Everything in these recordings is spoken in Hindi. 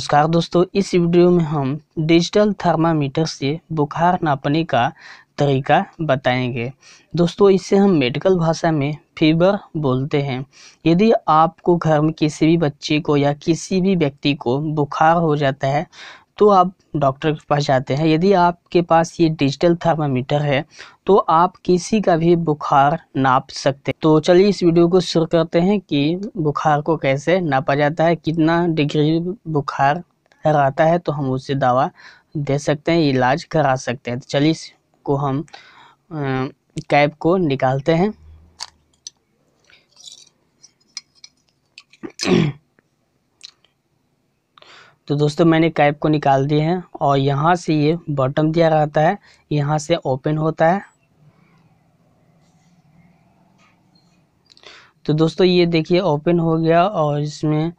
नमस्कार दोस्तों इस वीडियो में हम डिजिटल थर्मामीटर से बुखार नापने का तरीका बताएंगे दोस्तों इसे हम मेडिकल भाषा में फीवर बोलते हैं यदि आपको घर में किसी भी बच्चे को या किसी भी व्यक्ति को बुखार हो जाता है तो आप डॉक्टर के पास जाते हैं यदि आपके पास ये डिजिटल थर्मामीटर है तो आप किसी का भी बुखार नाप सकते हैं तो चलिए इस वीडियो को शुरू करते हैं कि बुखार को कैसे नापा जाता है कितना डिग्री बुखार रहता है तो हम उससे दवा दे सकते हैं इलाज करा सकते हैं तो चलिए इसको हम कैब को निकालते हैं तो दोस्तों मैंने कैप को निकाल दिए हैं और यहाँ से ये बॉटम दिया रहता है यहाँ से ओपन होता है तो दोस्तों ये देखिए ओपन हो गया और इसमें ए,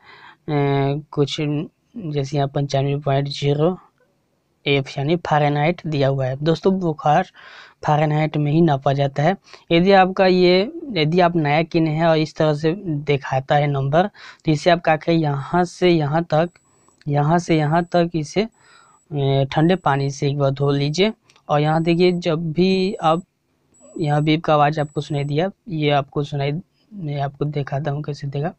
कुछ जैसे यहाँ पंचानवे पॉइंट जीरो एफ यानी फारेनहाइट दिया हुआ है दोस्तों बुखार फारेनहाइट में ही नापा जाता है यदि आपका ये यदि आप नया किने हैं और इस तरह से दिखाता है नंबर तो इसे आप क्या करें यहाँ से यहाँ तक यहाँ से यहाँ तक इसे ठंडे पानी से एक बार धो लीजिए और यहाँ देखिए जब भी आप यहाँ बीप का आवाज़ आपको सुनाई दिया ये आपको सुनाई मैं आपको दिखाता हूँ कैसे देगा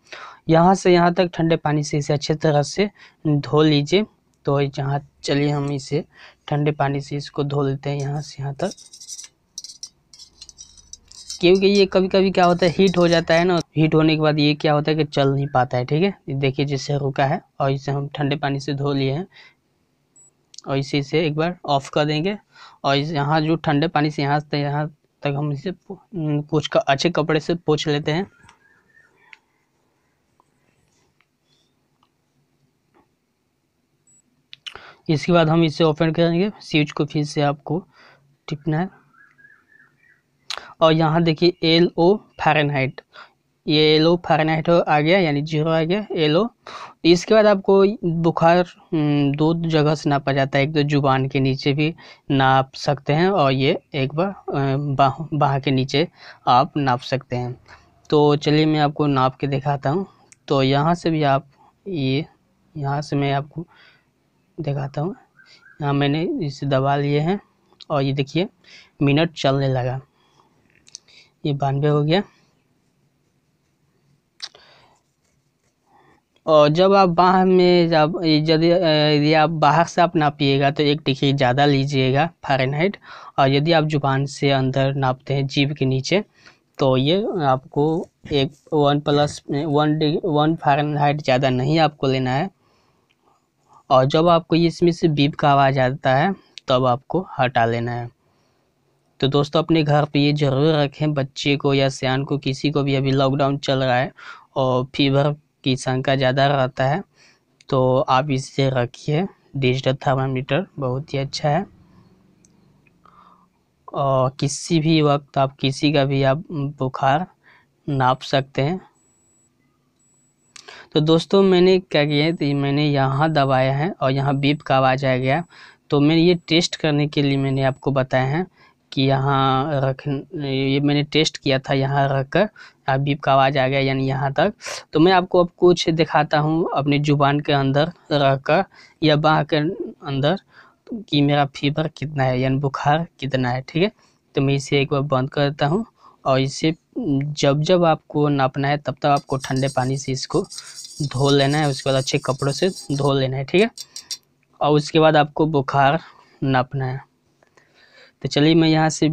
यहाँ से यहाँ तक ठंडे पानी से इसे अच्छे तरह से धो लीजिए तो जहाँ चलिए हम इसे ठंडे पानी से इसको धो लेते हैं यहाँ से यहाँ तक क्योंकि ये कभी कभी क्या होता है हीट हो जाता है ना हीट होने के बाद ये क्या होता है कि चल नहीं पाता है ठीक है देखिए जिससे रुका है और इसे हम ठंडे पानी से धो लिए हैं और इसे इसे एक बार ऑफ कर देंगे और यहाँ जो ठंडे पानी से यहाँ से यहाँ तक हम इसे कुछ का अच्छे कपड़े से पोछ लेते हैं इसके बाद हम इसे ओपन करेंगे स्विच को फिर से आपको टिपना है और यहाँ देखिए एल ओ फारेनहाइट ये एल ओ फारेनहाइट आ गया यानी जीरो आ गया एल ओ इसके बाद आपको बुखार हम्म, दो जगह से नापा जाता है एक तो जुबान के नीचे भी नाप सकते हैं और ये एक बार बाह बाह के नीचे आप नाप सकते हैं तो चलिए मैं आपको नाप के दिखाता हूँ तो यहाँ से भी आप ये यहाँ से मैं आपको दिखाता हूँ यहाँ मैंने इसे दबा लिए हैं और ये देखिए मिनट चलने लगा ये बानवे हो गया और जब आप बाह में जब यदि यदि आप बाहर से आप नापिएगा तो एक डिग्री ज़्यादा लीजिएगा फारेनहाइट और यदि आप जुबान से अंदर नापते हैं जीभ के नीचे तो ये आपको एक one plus one degree one Fahrenheit ज़्यादा नहीं आपको लेना है और जब आपको इसमें से बीप का आवाज़ आता है तब आपको हटा लेना है तो दोस्तों अपने घर पे ये ज़रूर रखें बच्चे को या सियान को किसी को भी अभी लॉकडाउन चल रहा है और फीवर की संख्या ज़्यादा रहता है तो आप इसे रखिए डिजिटल थर्मामीटर बहुत ही अच्छा है और किसी भी वक्त आप किसी का भी आप बुखार नाप सकते हैं तो दोस्तों मैंने क्या किया है तो मैंने यहाँ दबाया है और यहाँ बीप का आवाज़ आ गया तो मैं ये टेस्ट करने के लिए मैंने आपको बताया है कि यहाँ रख ये मैंने टेस्ट किया था यहाँ रख कर यहाँ बीप का आवाज़ आ गया यानी यहाँ तक तो मैं आपको अब कुछ दिखाता हूँ अपनी ज़ुबान के अंदर रख कर या बाह के अंदर कि मेरा फीवर कितना है यानी बुखार कितना है ठीक है तो मैं इसे एक बार बंद कर देता हूँ और इसे जब जब आपको नापना है तब तक आपको ठंडे पानी से इसको धो लेना है उसके बाद अच्छे कपड़ों से धो लेना है ठीक है और उसके बाद आपको बुखार नापना है तो चलिए मैं यहाँ से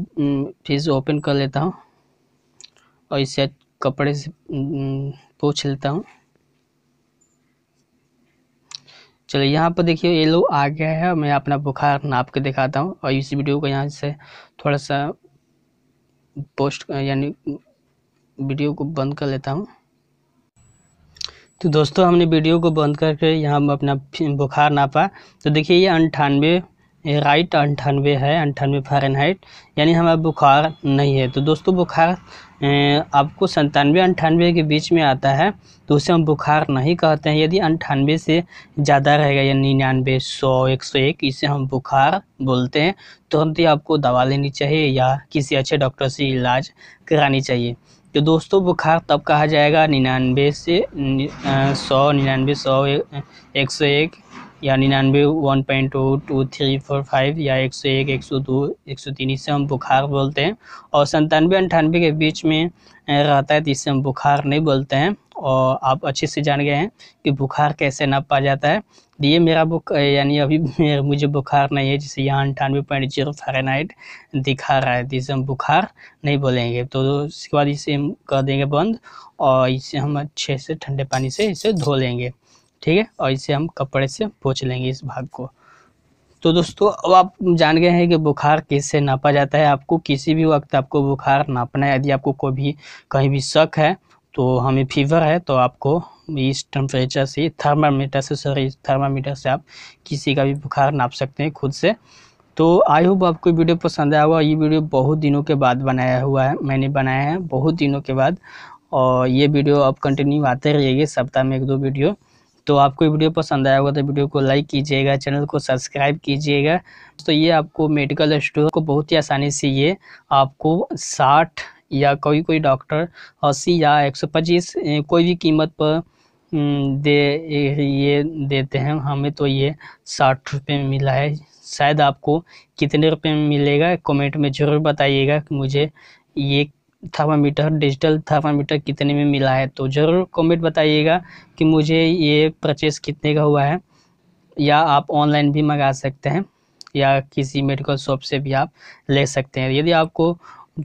फिर से ओपन कर लेता हूँ और इसे कपड़े से पूछ लेता हूँ चलिए यहाँ पर देखिए ये लोग आ गया है मैं अपना बुखार नाप के दिखाता हूँ और इस वीडियो को यहाँ से थोड़ा सा पोस्ट यानी वीडियो को बंद कर लेता हूँ तो दोस्तों हमने वीडियो को बंद करके यहाँ अपना बुखार नापा तो देखिए ये अंठानवे ये राइट अंठानवे है अंठानवे फ़ारेनहाइट यानी हमें बुखार नहीं है तो दोस्तों बुखार आपको संतानवे अंठानवे के बीच में आता है तो उसे हम बुखार नहीं कहते हैं यदि अंठानवे से ज़्यादा रहेगा या निन्यानवे सौ एक सौ एक इसे हम बुखार बोलते हैं तुरंत तो ही तो आपको दवा लेनी चाहिए या किसी अच्छे डॉक्टर से इलाज करानी चाहिए तो दोस्तों बुखार तब कहा जाएगा निन्यानवे से सौ निन्यानवे सौ एक सौ एक या निन्यानवे one point two two three four five या एक सौ एक एक सौ दो एक सौ तीन इससे हम बुखार बोलते हैं और संतानवे अंठानवे के बीच में रहता है तो इससे हम बुखार नहीं बोलते हैं और आप अच्छे से जान गए हैं कि बुखार कैसे नापा जाता है ये मेरा बुक यानी अभी मुझे बुखार नहीं है जैसे यहाँ अंठानवे पॉइंट जीरो फारेनाइट दिखा रहा है जिसे तो हम बुखार नहीं बोलेंगे तो उसके बाद इसे हम कर देंगे बंद और इसे हम अच्छे से ठंडे पानी से इसे धो लेंगे ठीक है और इसे हम कपड़े से पोछ लेंगे इस भाग को तो दोस्तों अब आप जान गए हैं कि बुखार किससे नापा जाता है आपको किसी भी वक्त आपको बुखार नापना है यदि आपको कोई भी कहीं भी शक है तो हमें फीवर है तो आपको इस टेम्परेचर से थर्मामीटर से सॉरी थर्मामीटर से आप किसी का भी बुखार नाप सकते हैं खुद से तो आई होप आपको वीडियो पसंद आया होगा ये वीडियो बहुत दिनों के बाद बनाया हुआ है मैंने बनाया है बहुत दिनों के बाद और ये वीडियो आप कंटिन्यू आते रहिएगा सप्ताह में एक दो वीडियो तो आपको ये वीडियो पसंद आया होगा तो वीडियो को लाइक कीजिएगा चैनल को सब्सक्राइब कीजिएगा तो ये आपको मेडिकल स्टोर को बहुत ही आसानी से ये आपको साठ या कोई कोई डॉक्टर अस्सी या एक सौ पच्चीस कोई भी कीमत पर दे ये देते हैं हमें तो ये साठ रुपये में मिला है शायद आपको कितने रुपए में मिलेगा कमेंट में ज़रूर बताइएगा कि मुझे ये थर्मामीटर डिजिटल थर्मामीटर कितने में मिला है तो ज़रूर कमेंट बताइएगा कि मुझे ये परचेस कितने का हुआ है या आप ऑनलाइन भी मंगा सकते हैं या किसी मेडिकल शॉप से भी आप ले सकते हैं यदि आपको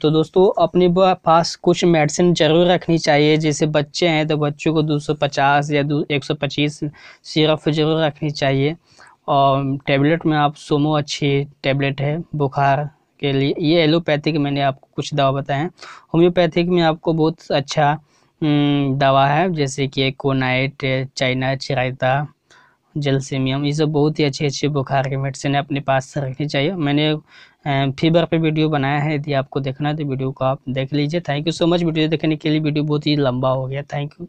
तो दोस्तों अपने पास कुछ मेडिसिन ज़रूर रखनी चाहिए जैसे बच्चे हैं तो बच्चों को 250 या दो एक सौ पच्चीस सिरप ज़रूर रखनी चाहिए और टेबलेट में आप सोमो अच्छी टेबलेट है बुखार के लिए ये एलोपैथिक मैंने आपको कुछ दवा बताए हैं होम्योपैथिक में आपको बहुत अच्छा हम्म, दवा है जैसे कि कोनाइट चाइना चिराइता जलसीमियम ये सब बहुत ही अच्छे अच्छे बुखार के मेडिसिन अपने पास रखनी चाहिए मैंने फीवर पे वीडियो बनाया है यदि आपको देखना है तो वीडियो को आप देख लीजिए thank you so much video देखने के लिए वीडियो बहुत ही लंबा हो गया थैंक यू